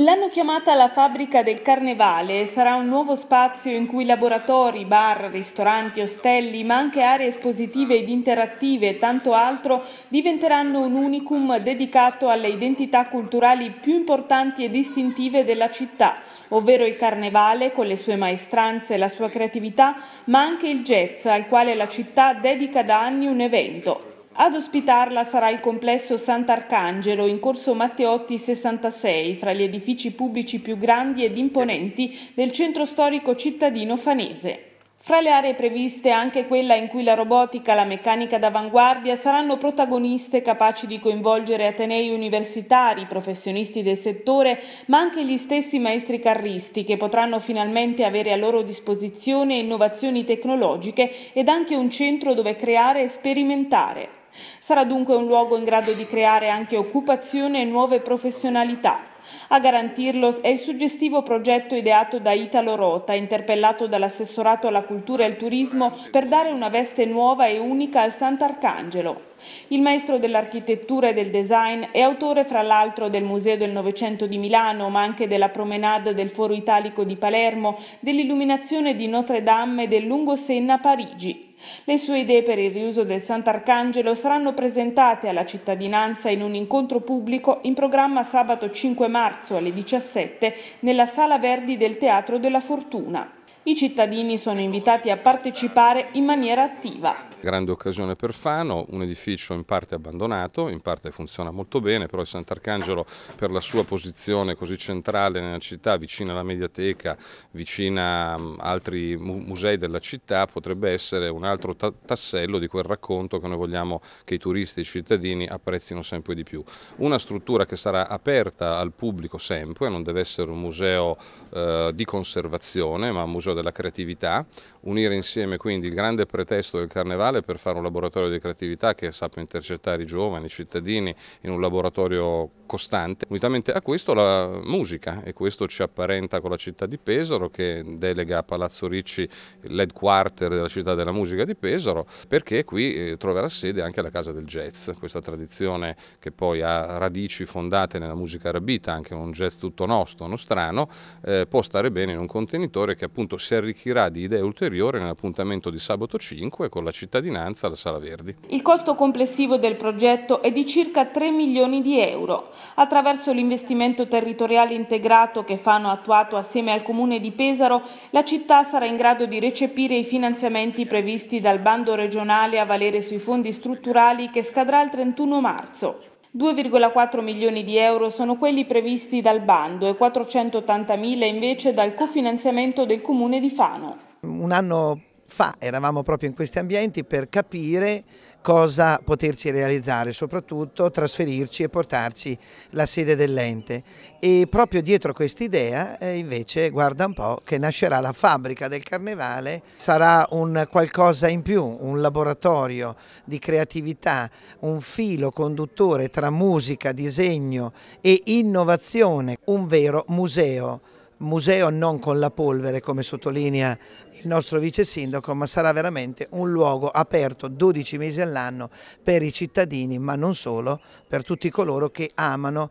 L'hanno chiamata la fabbrica del carnevale, sarà un nuovo spazio in cui laboratori, bar, ristoranti, ostelli, ma anche aree espositive ed interattive e tanto altro diventeranno un unicum dedicato alle identità culturali più importanti e distintive della città, ovvero il carnevale con le sue maestranze e la sua creatività, ma anche il jazz al quale la città dedica da anni un evento. Ad ospitarla sarà il complesso Sant'Arcangelo in corso Matteotti 66, fra gli edifici pubblici più grandi ed imponenti del centro storico cittadino fanese. Fra le aree previste anche quella in cui la robotica e la meccanica d'avanguardia saranno protagoniste capaci di coinvolgere atenei universitari, professionisti del settore, ma anche gli stessi maestri carristi che potranno finalmente avere a loro disposizione innovazioni tecnologiche ed anche un centro dove creare e sperimentare. Sarà dunque un luogo in grado di creare anche occupazione e nuove professionalità, a garantirlo è il suggestivo progetto ideato da Italo Rota, interpellato dall'assessorato alla cultura e al turismo per dare una veste nuova e unica al Sant'Arcangelo. Il maestro dell'architettura e del design è autore fra l'altro del Museo del Novecento di Milano, ma anche della Promenade del Foro Italico di Palermo, dell'illuminazione di Notre Dame e del Lungo Senna a Parigi. Le sue idee per il riuso del Sant'Arcangelo saranno presentate alla cittadinanza in un incontro pubblico in programma sabato 5 maggio marzo alle 17 nella Sala Verdi del Teatro della Fortuna. I cittadini sono invitati a partecipare in maniera attiva. Grande occasione per Fano, un edificio in parte abbandonato, in parte funziona molto bene, però il Sant'Arcangelo per la sua posizione così centrale nella città, vicina alla mediateca, vicina a mm, altri musei della città, potrebbe essere un altro tassello di quel racconto che noi vogliamo che i turisti e i cittadini apprezzino sempre di più. Una struttura che sarà aperta al pubblico sempre, non deve essere un museo eh, di conservazione ma un museo della creatività, unire insieme quindi il grande pretesto del carnevale culturale per fare un laboratorio di creatività che sappia intercettare i giovani, i cittadini in un laboratorio costante. Unitamente a questo la musica e questo ci apparenta con la città di Pesaro che delega a Palazzo Ricci l'headquarter della città della musica di Pesaro perché qui eh, troverà sede anche la casa del jazz, questa tradizione che poi ha radici fondate nella musica arabita, anche un jazz tutto nostro, nostrano, eh, può stare bene in un contenitore che appunto si arricchirà di idee ulteriori nell'appuntamento di sabato 5 con la città cittadinanza alla Sala Verdi. Il costo complessivo del progetto è di circa 3 milioni di euro. Attraverso l'investimento territoriale integrato che Fano ha attuato assieme al Comune di Pesaro, la città sarà in grado di recepire i finanziamenti previsti dal bando regionale a valere sui fondi strutturali che scadrà il 31 marzo. 2,4 milioni di euro sono quelli previsti dal bando e 480 mila invece dal cofinanziamento del comune di Fano. Un anno fa, eravamo proprio in questi ambienti per capire cosa poterci realizzare, soprattutto trasferirci e portarci la sede dell'ente. E proprio dietro quest'idea eh, invece, guarda un po', che nascerà la fabbrica del carnevale, sarà un qualcosa in più, un laboratorio di creatività, un filo conduttore tra musica, disegno e innovazione, un vero museo museo non con la polvere come sottolinea il nostro vice sindaco ma sarà veramente un luogo aperto 12 mesi all'anno per i cittadini ma non solo per tutti coloro che amano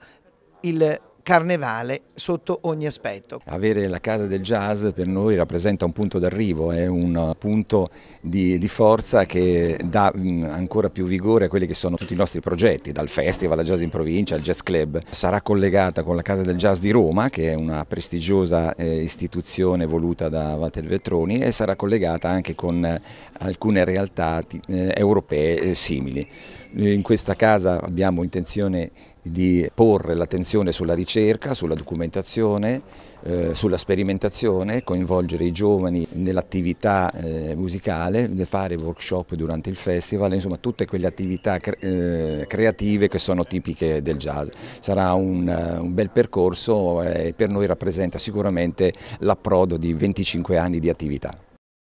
il carnevale sotto ogni aspetto. Avere la casa del jazz per noi rappresenta un punto d'arrivo, è un punto di, di, forza che dà ancora più vigore a quelli che sono tutti i nostri progetti, dal festival al jazz in provincia al jazz club. Sarà collegata con la casa del jazz di Roma, che è una prestigiosa eh, istituzione voluta da Walter Vetroni e sarà collegata anche con alcune realtà eh, europee eh, simili. In questa casa abbiamo intenzione di porre l'attenzione sulla ricerca, sulla documentazione, eh, sulla sperimentazione, coinvolgere i giovani nell'attività eh, musicale, fare workshop durante il festival, insomma tutte quelle attività cre eh, creative che sono tipiche del jazz. Sarà un, eh, un bel percorso e per noi rappresenta sicuramente l'approdo di 25 anni di attività.